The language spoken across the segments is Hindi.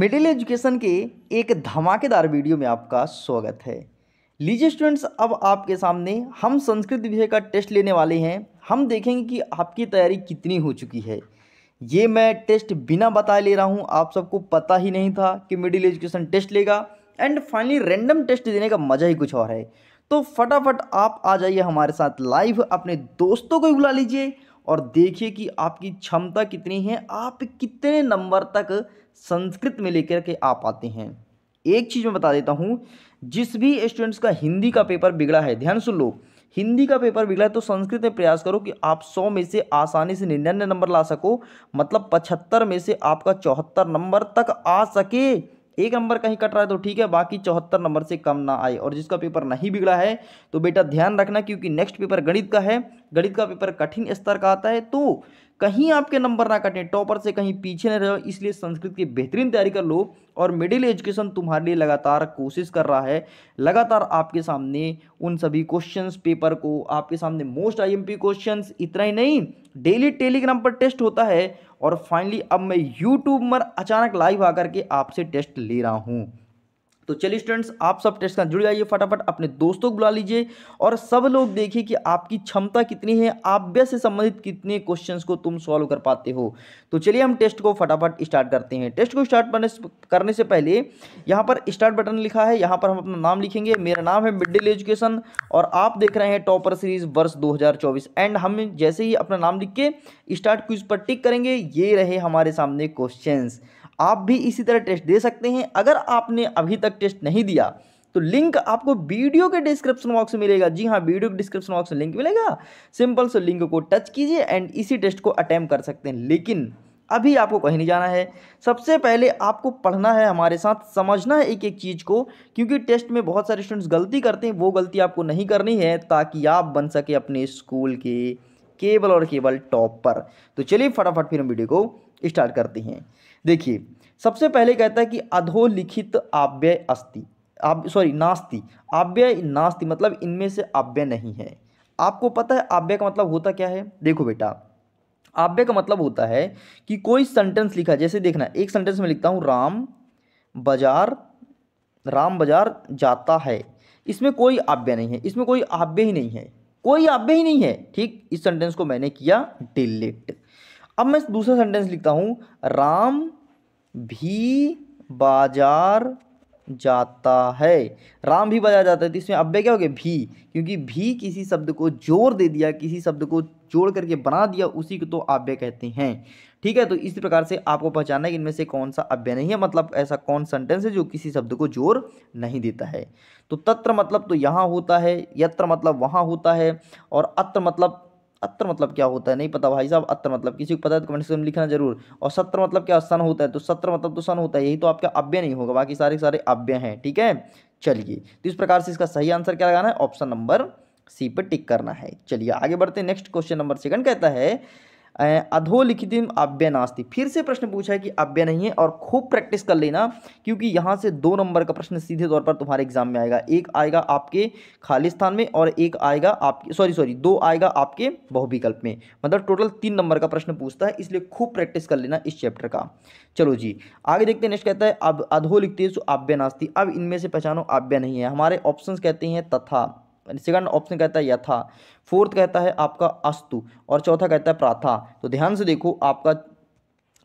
मिडिल एजुकेशन के एक धमाकेदार वीडियो में आपका स्वागत है लीजिए स्टूडेंट्स अब आपके सामने हम संस्कृत विषय का टेस्ट लेने वाले हैं हम देखेंगे कि आपकी तैयारी कितनी हो चुकी है ये मैं टेस्ट बिना बताए ले रहा हूँ आप सबको पता ही नहीं था कि मिडिल एजुकेशन टेस्ट लेगा एंड फाइनली रेंडम टेस्ट देने का मज़ा ही कुछ और है तो फटाफट आप आ जाइए हमारे साथ लाइव अपने दोस्तों को बुला लीजिए और देखिए कि आपकी क्षमता कितनी है आप कितने नंबर तक संस्कृत में लेकर के आ पाते हैं एक चीज़ मैं बता देता हूँ जिस भी स्टूडेंट्स का हिंदी का पेपर बिगड़ा है ध्यान सुन लो हिंदी का पेपर बिगड़ा है तो संस्कृत में प्रयास करो कि आप सौ में से आसानी से निन्यानवे नंबर ला सको मतलब पचहत्तर में से आपका चौहत्तर नंबर तक आ सके एक नंबर कहीं कट रहा है तो ठीक है बाकी चौहत्तर नंबर से कम ना आए और जिसका पेपर नहीं बिगड़ा है तो बेटा ध्यान रखना क्योंकि नेक्स्ट पेपर गणित का है गणित का पेपर कठिन स्तर का आता है तो कहीं आपके नंबर ना कटें टॉपर से कहीं पीछे न रहो इसलिए संस्कृत की बेहतरीन तैयारी कर लो और मिडिल एजुकेशन तुम्हारे लिए लगातार कोशिश कर रहा है लगातार आपके सामने उन सभी क्वेश्चंस पेपर को आपके सामने मोस्ट आईएमपी क्वेश्चंस इतना ही नहीं डेली टेलीग्राम पर टेस्ट होता है और फाइनली अब मैं यूट्यूब पर अचानक लाइव आकर के आपसे टेस्ट ले रहा हूँ तो चलिए स्टूडेंट्स आप सब टेस्ट का जुड़ जाइए फटाफट अपने दोस्तों को बुला लीजिए और सब लोग देखिए कि आपकी क्षमता कितनी है आव्य से संबंधित कितने क्वेश्चंस को तुम सॉल्व कर पाते हो तो चलिए हम टेस्ट को फटाफट स्टार्ट करते हैं टेस्ट को स्टार्ट करने से पहले यहाँ पर स्टार्ट बटन लिखा है यहाँ पर हम अपना नाम लिखेंगे मेरा नाम है मिड एजुकेशन और आप देख रहे हैं टॉपर सीरीज वर्ष दो एंड हम जैसे ही अपना नाम लिख के स्टार्ट क्विज पर टिक करेंगे ये रहे हमारे सामने क्वेश्चन आप भी इसी तरह टेस्ट दे सकते हैं अगर आपने अभी तक टेस्ट नहीं दिया तो लिंक आपको वीडियो के डिस्क्रिप्शन बॉक्स में मिलेगा जी हाँ वीडियो के डिस्क्रिप्शन बॉक्स में लिंक मिलेगा सिंपल से लिंक को टच कीजिए एंड इसी टेस्ट को अटैम्प कर सकते हैं लेकिन अभी आपको कहीं नहीं जाना है सबसे पहले आपको पढ़ना है हमारे साथ समझना है एक एक चीज़ को क्योंकि टेस्ट में बहुत सारे स्टूडेंट्स गलती करते हैं वो गलती आपको नहीं करनी है ताकि आप बन सके अपने स्कूल के केबल और केवल टॉप पर तो चलिए फटाफट फिर हम वीडियो को स्टार्ट करते हैं देखिए सबसे पहले कहता है कि अधोलिखित आव्यय अस्ति आप सॉरी नास्ति आव्यय नास्ति मतलब इनमें से आव्यय नहीं है आपको पता है आव्यय का मतलब होता क्या है देखो बेटा आव्यय का मतलब होता है कि कोई सेंटेंस लिखा जैसे देखना एक सेंटेंस में लिखता हूँ राम बाजार राम बाजार जाता है इसमें कोई आव्यय नहीं है इसमें कोई आव्यय ही नहीं है कोई आव्यय ही नहीं है ठीक इस सेंटेंस को मैंने किया डिलीट अब मैं दूसरा सेंटेंस लिखता हूँ राम भी बाजार जाता है राम भी बाजार जाता है तो इसमें अब्य क्या हो गया भी क्योंकि भी किसी शब्द को जोर दे दिया किसी शब्द को जोड़ करके बना दिया उसी को तो अव्यय कहते हैं ठीक है तो इस प्रकार से आपको पहचानना है कि इनमें से कौन सा अव्य नहीं है मतलब ऐसा कौन सेंटेंस है जो किसी शब्द को जोर नहीं देता है तो तत्र मतलब तो यहाँ होता है यत्र मतलब वहाँ होता है और अत्र मतलब अत्र मतलब क्या होता है नहीं पता भाई साहब अत्र मतलब किसी को पता है तो कमेंट में लिखना जरूर और सत्र मतलब क्या सन होता है तो सत्र मतलब तो सन होता है यही तो आपका अव्य नहीं होगा बाकी सारे सारे अव्य हैं ठीक है चलिए तो इस प्रकार से इसका सही आंसर क्या लगाना है ऑप्शन नंबर सी पर टिक करना है चलिए आगे बढ़ते हैं नेक्स्ट क्वेश्चन नंबर सेकंड कहता है अधोलिखित अव्यय नास्ती फिर से प्रश्न पूछा है कि अव्यय नहीं है और खूब प्रैक्टिस कर लेना क्योंकि यहाँ से दो नंबर का प्रश्न सीधे तौर पर तुम्हारे एग्जाम में आएगा एक आएगा आपके खालिस्तान में और एक आएगा आपके सॉरी सॉरी दो आएगा आपके बहुविकल्प में मतलब टोटल तीन नंबर का प्रश्न पूछता है इसलिए खूब प्रैक्टिस कर लेना इस चैप्टर का चलो जी आगे देखते हैं नेक्स्ट कहता है अब अधोलिखित लिखते नास्ती अब इनमें से पहचानो आव्य नहीं है हमारे ऑप्शन कहते हैं तथा सेकंड ऑप्शन कहता है यथा फोर्थ कहता है आपका अस्तु और चौथा कहता है प्राथा तो ध्यान से देखो आपका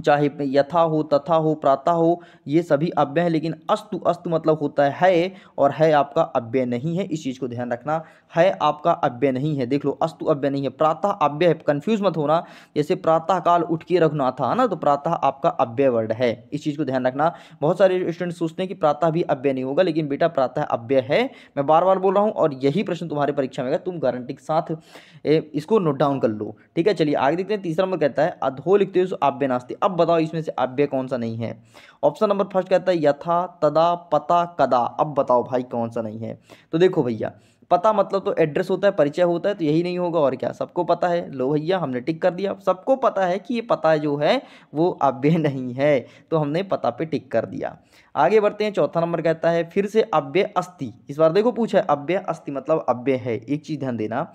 चाहे यथा हो तथा हो प्रातः हो ये सभी अव्यय हैं लेकिन अस्तु अस्तु मतलब होता है, है और है आपका अव्यय नहीं है इस चीज़ को ध्यान रखना है आपका अव्यय नहीं है देख लो अस्तु अव्यय नहीं है प्रातः अव्यय है कन्फ्यूज मत होना जैसे प्रातः काल उठ के रखना था ना तो प्रातः आपका अव्यय वर्ड है इस चीज़ को ध्यान रखना बहुत सारे स्टूडेंट सोचते हैं कि प्रातः भी अव्यय नहीं होगा लेकिन बेटा प्रातः अव्यय है मैं बार बार बोल रहा हूँ और यही प्रश्न तुम्हारे परीक्षा में आएगा तुम गारंटी के साथ इसको नोट डाउन कर लो ठीक है चलिए आगे देखते हैं तीसरा नंबर कहता है अधो लिखते हो अव्य नास्ते अब बताओ इसमें से अव्यय कौन सा नहीं है ऑप्शन नंबर फर्स्ट कहता है यथा तदा पता कदा अब बताओ भाई कौन सा नहीं है तो देखो भैया पता मतलब तो एड्रेस होता है परिचय होता है तो यही नहीं होगा और क्या सबको पता है लो भैया हमने टिक कर दिया सबको पता है कि ये पता जो है वो अव्यय नहीं है तो हमने पता पे टिक कर दिया आगे बढ़ते हैं चौथा नंबर कहता है फिर से अव्य अस्थि इस बार देखो पूछा है अव्यय अस्थि मतलब अव्य है एक चीज़ ध्यान देना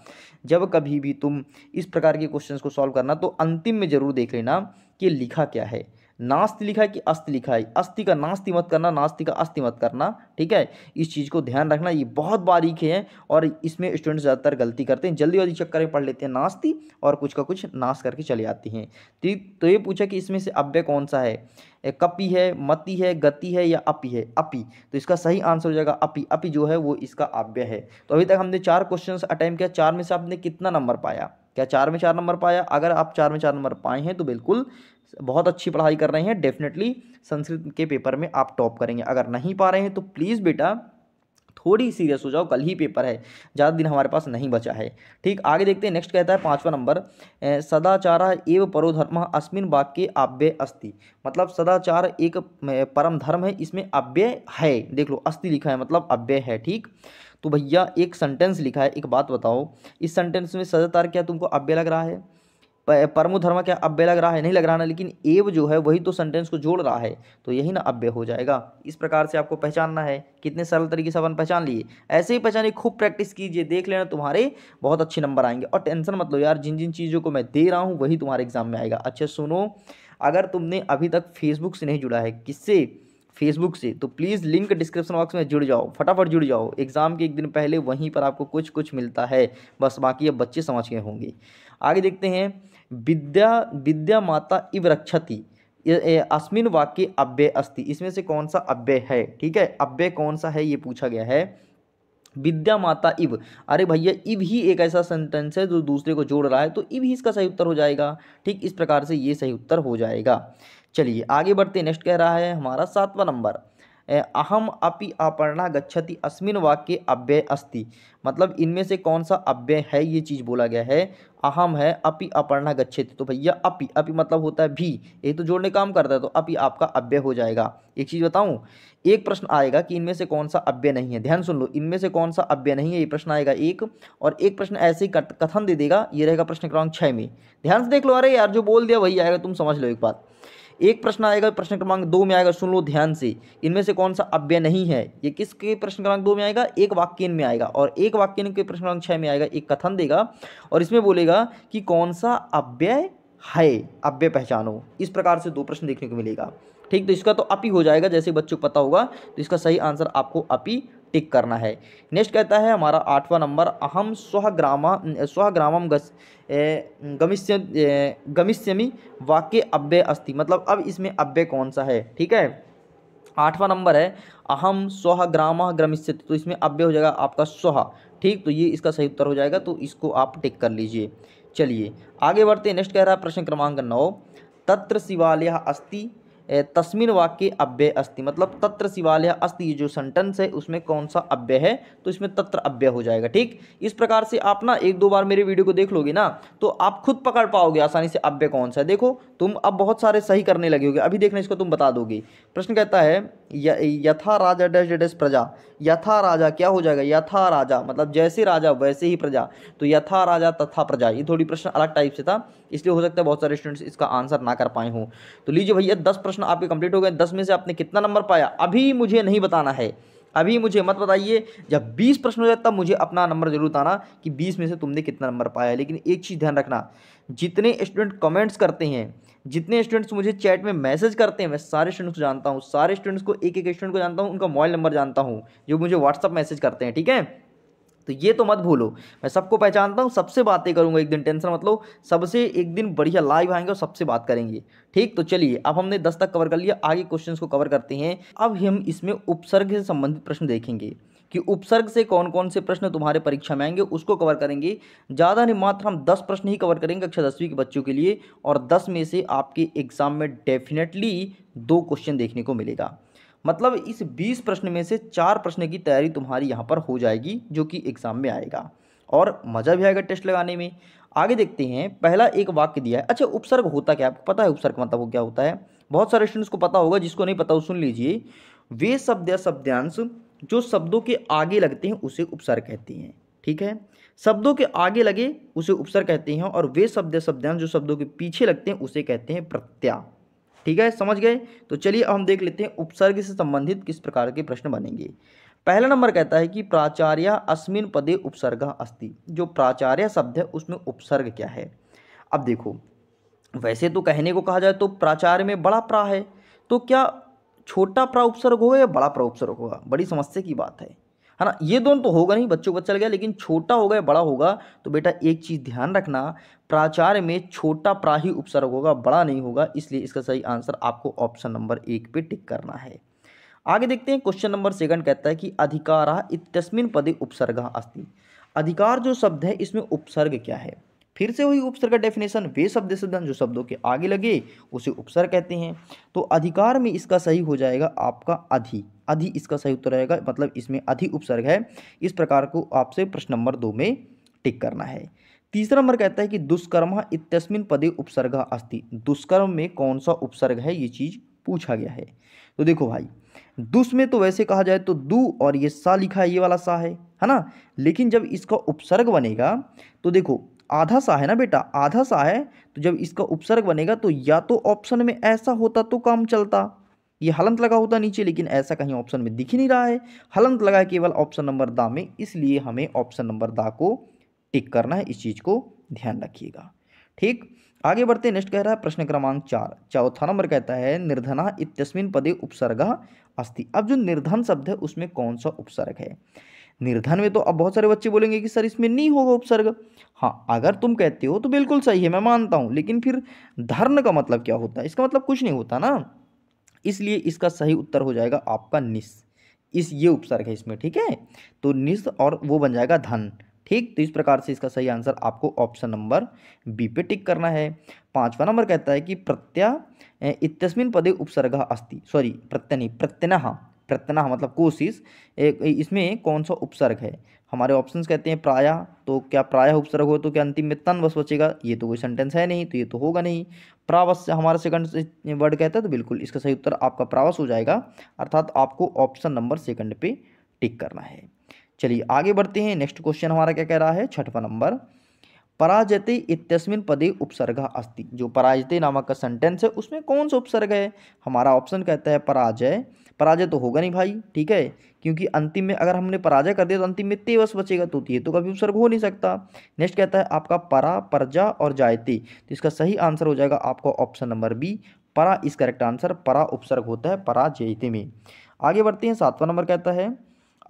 जब कभी भी तुम इस प्रकार के क्वेश्चन को सॉल्व करना तो अंतिम में जरूर देख लेना कि लिखा क्या है नास्ति लिखा है कि अस्ति लिखा है अस्थि का नास्ति मत करना नास्ति का अस्थि मत करना ठीक है इस चीज़ को ध्यान रखना ये बहुत बारीक है और इसमें स्टूडेंट्स ज़्यादातर गलती करते हैं जल्दी जल्दी चक्कर में पढ़ लेते हैं नास्ति और कुछ का कुछ नाश करके चले आती हैं ठीक तो ये पूछा कि इसमें से अव्य कौन सा है कपी है मति है गति है या अपी है अपी तो इसका सही आंसर हो जाएगा अपी अपी जो है वो इसका अव्य है तो अभी तक हमने चार क्वेश्चन अटैम्प किया चार में से आपने कितना नंबर पाया क्या चार में चार नंबर पाया अगर आप चार में चार नंबर पाए हैं तो बिल्कुल बहुत अच्छी पढ़ाई कर रहे हैं डेफिनेटली संस्कृत के पेपर में आप टॉप करेंगे अगर नहीं पा रहे हैं तो प्लीज़ बेटा थोड़ी सीरियस हो जाओ कल ही पेपर है ज़्यादा दिन हमारे पास नहीं बचा है ठीक आगे देखते हैं नेक्स्ट कहता है पाँचवा नंबर सदाचार एव परो धर्म अस्मिन वाक्य अव्यय अस्ति मतलब सदाचार एक परम धर्म है इसमें अव्यय है देख लो अस्ति लिखा है मतलब अव्यय है ठीक तो भैया एक सेंटेंस लिखा है एक बात बताओ इस सेंटेंस में सजातार क्या तुमको अव्य लग रहा है परम धर्म क्या अव्य लग रहा है नहीं लग रहा ना लेकिन एव जो है वही तो सेंटेंस को जोड़ रहा है तो यही ना अव्य हो जाएगा इस प्रकार से आपको पहचानना है कितने सरल तरीके से अपन पहचान लिए ऐसे ही पहचानिए खूब प्रैक्टिस कीजिए देख लेना तुम्हारे बहुत अच्छे नंबर आएंगे और टेंशन मत लो यार जिन जिन चीज़ों को मैं दे रहा हूँ वही तुम्हारे एग्जाम में आएगा अच्छा सुनो अगर तुमने अभी तक फेसबुक से नहीं जुड़ा है किससे फेसबुक से तो प्लीज़ लिंक डिस्क्रिप्शन बॉक्स में जुड़ जाओ फटाफट जुड़ जाओ एग्ज़ाम के एक दिन पहले वहीं पर आपको कुछ कुछ मिलता है बस बाकी अब बच्चे समझ गए होंगे आगे देखते हैं विद्या विद्या माता इव रक्षति अस्मिन वाक्य अव्यय अस्ति इसमें से कौन सा अव्यय है ठीक है अव्यय कौन सा है ये पूछा गया है विद्या माता इव अरे भैया इव ही एक ऐसा सेंटेंस है जो दूसरे को जोड़ रहा है तो इव ही इसका सही उत्तर हो जाएगा ठीक इस प्रकार से ये सही उत्तर हो जाएगा चलिए आगे बढ़ते नेक्स्ट कह रहा है हमारा सातवां नंबर अहम अपि अपर्णा गच्छति अस्मिन वाक्य अव्यय अस्ति मतलब इनमें से कौन सा अव्यय है ये चीज़ बोला गया है अहम है अपि अपर्णा गच्छति तो भैया अपि अपि मतलब होता है भी ये तो जोड़ने काम करता है तो अपि आपका अव्यय हो जाएगा एक चीज़ बताऊं एक प्रश्न आएगा कि इनमें से कौन सा अव्यय नहीं है ध्यान सुन लो इनमें से कौन सा अव्यय नहीं है ये प्रश्न आएगा एक और एक प्रश्न ऐसे ही कथन दे देगा ये रहेगा प्रश्न क्रमांक छः में ध्यान से देख लो अरे यार जो बोल दिया वही आएगा तुम समझ लो एक बात एक प्रश्न आएगा प्रश्न क्रमांक दो में आएगा सुन लो ध्यान से इनमें से कौन सा अव्यय नहीं है ये किसके प्रश्न क्रमांक दो में आएगा एक वाक्यन में आएगा और एक वाक्यन के प्रश्न क्रमांक छः में आएगा एक कथन देगा और इसमें बोलेगा कि कौन सा अव्यय है अव्यय पहचानो इस प्रकार से दो प्रश्न देखने को मिलेगा ठीक तो इसका तो अपी हो जाएगा जैसे बच्चों को पता होगा तो इसका सही आंसर आपको अपी टिक करना है नेक्स्ट कहता है हमारा आठवां नंबर अहम स्वग्रामा स्वग्रामम गमिष्य गमिष्यमी वाक्य अव्य अस्ति मतलब अब इसमें अव्य कौन सा है ठीक है आठवां नंबर है अहम स्व ग्राम ग्रमिष्यति तो इसमें अव्य हो जाएगा आपका स्व ठीक तो ये इसका सही उत्तर हो जाएगा तो इसको आप टिक कर लीजिए चलिए आगे बढ़ते नेक्स्ट कह रहा है प्रश्न क्रमांक नौ तत्र शिवालय अस्ति तस्मिन वाक्य अव्यय अस्ति मतलब तत्र शिवालय अस्ति ये जो सेंटेंस है उसमें कौन सा अव्यय है तो इसमें तत्र अव्यय हो जाएगा ठीक इस प्रकार से आप ना एक दो बार मेरे वीडियो को देख लोगे ना तो आप खुद पकड़ पाओगे आसानी से अव्यय कौन सा है देखो तुम अब बहुत सारे सही करने लगे होगे अभी देखना इसको तुम बता दोगे प्रश्न कहता है यथा राजा डैश डैश प्रजा यथा राजा क्या हो जाएगा यथा राजा मतलब जैसे राजा वैसे ही प्रजा तो यथा राजा तथा प्रजा ये थोड़ी प्रश्न अलग टाइप से था इसलिए हो सकता है बहुत सारे स्टूडेंट्स इसका आंसर ना कर पाए हों तो लीजिए भैया दस प्रश्न आपके कंप्लीट हो गए दस में से आपने कितना नंबर पाया अभी मुझे नहीं बताना है अभी मुझे मत बताइए जब बीस प्रश्न हो जाए तब मुझे अपना नंबर जरूर बताना कि बीस में से तुमने कितना नंबर पाया लेकिन एक चीज़ ध्यान रखना जितने स्टूडेंट कमेंट्स करते हैं जितने स्टूडेंट्स मुझे चैट में मैसेज करते हैं मैं सारे स्टूडेंट्स को जानता हूँ सारे स्टूडेंट्स को एक एक स्टूडेंट को जानता हूँ उनका मोबाइल नंबर जानता हूँ जो मुझे व्हाट्सअप मैसेज करते हैं ठीक है तो ये तो मत भूलो मैं सबको पहचानता हूँ सबसे बातें करूँगा एक दिन टेंशन मतलब सबसे एक दिन बढ़िया लाइव आएंगे और सबसे बात करेंगे ठीक तो चलिए अब हमने दस तक कवर कर लिया आगे क्वेश्चन को कवर करते हैं अब हम इसमें उपसर्ग से संबंधित प्रश्न देखेंगे कि उपसर्ग से कौन कौन से प्रश्न तुम्हारे परीक्षा में आएंगे उसको कवर करेंगे ज़्यादा नहीं मात्र हम दस प्रश्न ही कवर करेंगे कक्षा दसवीं के बच्चों के लिए और दस में से आपके एग्ज़ाम में डेफिनेटली दो क्वेश्चन देखने को मिलेगा मतलब इस बीस प्रश्न में से चार प्रश्न की तैयारी तुम्हारी यहाँ पर हो जाएगी जो कि एग्ज़ाम में आएगा और मज़ा भी आएगा टेस्ट लगाने में आगे देखते हैं पहला एक वाक्य दिया है अच्छा उपसर्ग होता क्या आपको पता है उपसर्ग मतलब वो क्या होता है बहुत सारे स्टूडेंट्स को पता होगा जिसको नहीं पता वो सुन लीजिए वे शब्द या शब्दांश जो शब्दों के आगे लगते हैं उसे उपसर्ग कहते हैं ठीक है शब्दों के आगे लगे उसे उपसर्ग कहते हैं और वे शब्द या शब्दांश जो शब्दों के पीछे लगते हैं उसे कहते हैं प्रत्याय ठीक है समझ गए तो चलिए अब हम देख लेते हैं उपसर्ग से संबंधित किस प्रकार के प्रश्न बनेंगे पहला नंबर कहता है कि प्राचार्य अस्मिन पदे उपसर्ग अस्ति जो प्राचार्य शब्द है उसमें उपसर्ग क्या है अब देखो वैसे तो कहने को कहा जाए तो प्राचार्य में बड़ा प्रा है तो क्या छोटा प्रा उपसर्ग होगा या बड़ा प्रा उपसर्ग होगा बड़ी समस्या की बात है है ना ये दोनों तो होगा नहीं बच्चों को चल गया लेकिन छोटा होगा या बड़ा होगा तो बेटा एक चीज़ ध्यान रखना प्राचार्य में छोटा प्राही उपसर्ग होगा बड़ा नहीं होगा इसलिए इसका सही आंसर आपको ऑप्शन नंबर एक पे टिक करना है आगे देखते हैं क्वेश्चन नंबर सेकंड कहता है कि अधिकारा इतस्मिन पदे उपसर्ग अस्थि अधिकार जो शब्द है इसमें उपसर्ग क्या है फिर से वही उपसर्ग का डेफिनेशन वे शब्द शब्दन जो शब्दों के आगे लगे उसे उपसर्ग कहते हैं तो अधिकार में इसका सही हो जाएगा आपका अधि अधि इसका सही उत्तर रहेगा मतलब इसमें अधि उपसर्ग है इस प्रकार को आपसे प्रश्न नंबर दो में टिक करना है तीसरा नंबर कहता है कि दुष्कर्म इतस्मिन पदे उपसर्ग अस्ति दुष्कर्म में कौन सा उपसर्ग है ये चीज़ पूछा गया है तो देखो भाई दुस में तो वैसे कहा जाए तो दू और ये सा लिखा है ये वाला सा है है ना लेकिन जब इसका उपसर्ग बनेगा तो देखो आधा सा है ना बेटा आधा सा है तो जब इसका उपसर्ग बनेगा तो या तो ऑप्शन में ऐसा होता तो काम चलता ये हलंत लगा होता नीचे लेकिन ऐसा कहीं ऑप्शन में दिख ही नहीं रहा है हलंत लगा केवल ऑप्शन नंबर दा में इसलिए हमें ऑप्शन नंबर दा को टिक करना है इस चीज़ को ध्यान रखिएगा ठीक आगे बढ़ते नेक्स्ट कह रहा है प्रश्न क्रमांक चार चौथा नंबर कहता है निर्धना इतस्मिन पदे उपसर्ग अस्थि अब जो निर्धन शब्द है उसमें कौन सा उपसर्ग है निर्धन में तो अब बहुत सारे बच्चे बोलेंगे कि सर इसमें नहीं होगा उपसर्ग हाँ अगर तुम कहते हो तो बिल्कुल सही है मैं मानता हूँ लेकिन फिर धर्म का मतलब क्या होता है इसका मतलब कुछ नहीं होता ना इसलिए इसका सही उत्तर हो जाएगा आपका निस इस ये उपसर्ग है इसमें ठीक है तो निस और वो बन जाएगा धन ठीक तो इस प्रकार से इसका सही आंसर आपको ऑप्शन नंबर बी पे टिक करना है पांचवा नंबर कहता है कि प्रत्यय इतस्मिन पदे उपसर्ग अस्ति सॉरी प्रत्यय नहीं प्रत्यनः प्रतना मतलब कोशिश एक इसमें कौन सा उपसर्ग है हमारे ऑप्शंस कहते हैं प्रायः तो क्या प्राय उपसर्ग हो तो क्या अंतिम में तन बस बचेगा ये तो कोई सेंटेंस है नहीं तो ये तो होगा नहीं प्रावस हमारा सेकंड वर्ड कहता है तो बिल्कुल इसका सही उत्तर आपका प्रावस हो जाएगा अर्थात आपको ऑप्शन नंबर सेकंड पे टिक करना है चलिए आगे बढ़ते हैं नेक्स्ट क्वेश्चन हमारा क्या कह रहा है छठवा नंबर पराजते इतस्मिन पदे उपसर्ग अस्थि जो पराजते नामक का सेंटेंस है उसमें कौन सा उपसर्ग है हमारा ऑप्शन कहता है पराजय पराजय तो होगा नहीं भाई ठीक है क्योंकि अंतिम में अगर हमने पराजय कर दिया तो अंतिम में तेवस बचेगा तो, तो ये तो कभी उपसर्ग हो नहीं सकता नेक्स्ट कहता है आपका परा परजा और जायते तो इसका सही आंसर हो जाएगा आपका ऑप्शन नंबर बी परा इस करेक्ट आंसर परा उपसर्ग होता है परा जयते में आगे बढ़ते हैं सातवां नंबर कहता है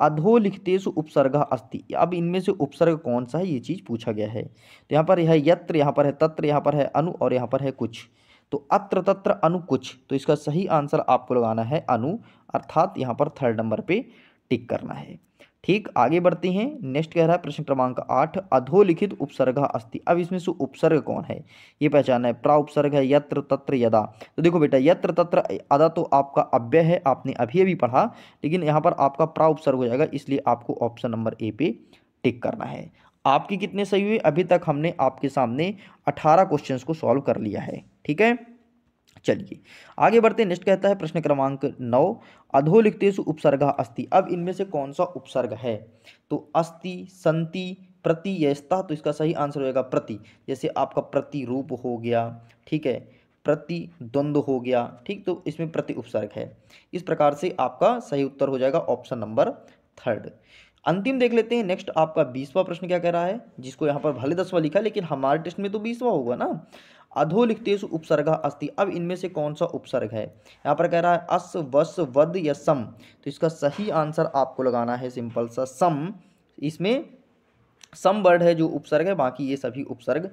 अधो सु उपसर्ग अस्ति अब इनमें से उपसर्ग कौन सा है ये चीज़ पूछा गया है तो यहाँ पर यह यत्र यहाँ पर है तत्र यहाँ पर है अनु और यहाँ पर है कुछ तो अत्र तत्र अनु कुछ तो इसका सही आंसर आपको लगाना है अनु अर्थात यहाँ पर थर्ड नंबर पे टिक करना है ठीक आगे बढ़ते हैं नेक्स्ट कह रहा है प्रश्न क्रमांक आठ अधोलिखित उपसर्ग अस्ति अब इसमें से उपसर्ग कौन है ये पहचाना है प्रा उपसर्ग है यत्र तत्र यदा तो देखो बेटा यत्र तत्र अदा तो आपका अव्यय है आपने अभी अभी पढ़ा लेकिन यहाँ पर आपका प्रा उपसर्ग हो जाएगा इसलिए आपको ऑप्शन नंबर ए पे टिक करना है आपकी कितने सही हुए अभी तक हमने आपके सामने अठारह क्वेश्चन को सॉल्व कर लिया है ठीक है चलिए आगे बढ़ते नेक्स्ट कहता है प्रश्न क्रमांक नौ अधोलिखतेषु उपसर्ग अस्ति अब इनमें से कौन सा उपसर्ग है तो अस्ति संति प्रति यस्ता तो इसका सही आंसर होगा प्रति जैसे आपका प्रतिरूप हो गया ठीक है प्रतिद्वंद हो गया ठीक तो इसमें प्रति उपसर्ग है इस प्रकार से आपका सही उत्तर हो जाएगा ऑप्शन नंबर थर्ड अंतिम देख लेते हैं नेक्स्ट आपका बीसवा प्रश्न क्या कह रहा है जिसको यहाँ पर भले दसवा लिखा है लेकिन हमारे टेस्ट में तो बीसवा होगा ना अधो लिखते उपसर्ग अस्ति अब इनमें से कौन सा उपसर्ग है यहाँ पर कह रहा है अस वस वद या सम तो इसका सही आंसर आपको लगाना है सिंपल सा सम इसमें सम वर्ड है जो उपसर्ग है बाकी ये सभी उपसर्ग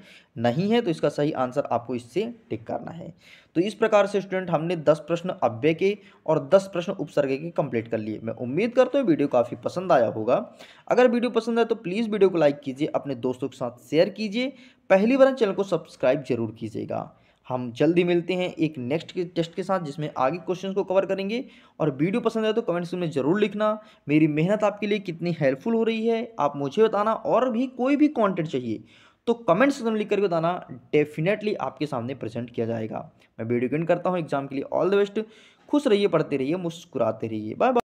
नहीं है तो इसका सही आंसर आपको इससे टिक करना है तो इस प्रकार से स्टूडेंट हमने 10 प्रश्न अव्यय के और 10 प्रश्न उपसर्ग के कंप्लीट कर लिए मैं उम्मीद करता हूँ वीडियो काफ़ी पसंद आया होगा अगर वीडियो पसंद आए तो प्लीज़ वीडियो को लाइक कीजिए अपने दोस्तों के साथ शेयर कीजिए पहली बार चैनल को सब्सक्राइब जरूर कीजिएगा हम जल्दी मिलते हैं एक नेक्स्ट के टेस्ट के साथ जिसमें आगे क्वेश्चन को कवर करेंगे और वीडियो पसंद आए तो कमेंट्स में ज़रूर लिखना मेरी मेहनत आपके लिए कितनी हेल्पफुल हो रही है आप मुझे बताना और भी कोई भी कॉन्टेंट चाहिए तो कमेंट्स में लिख करके बताना डेफिनेटली आपके सामने प्रेजेंट किया जाएगा मैं वीडियो करता हूँ एग्जाम के लिए ऑल द बेस्ट खुश रहिए पढ़ते रहिए मुस्कुराते रहिए बाय बाय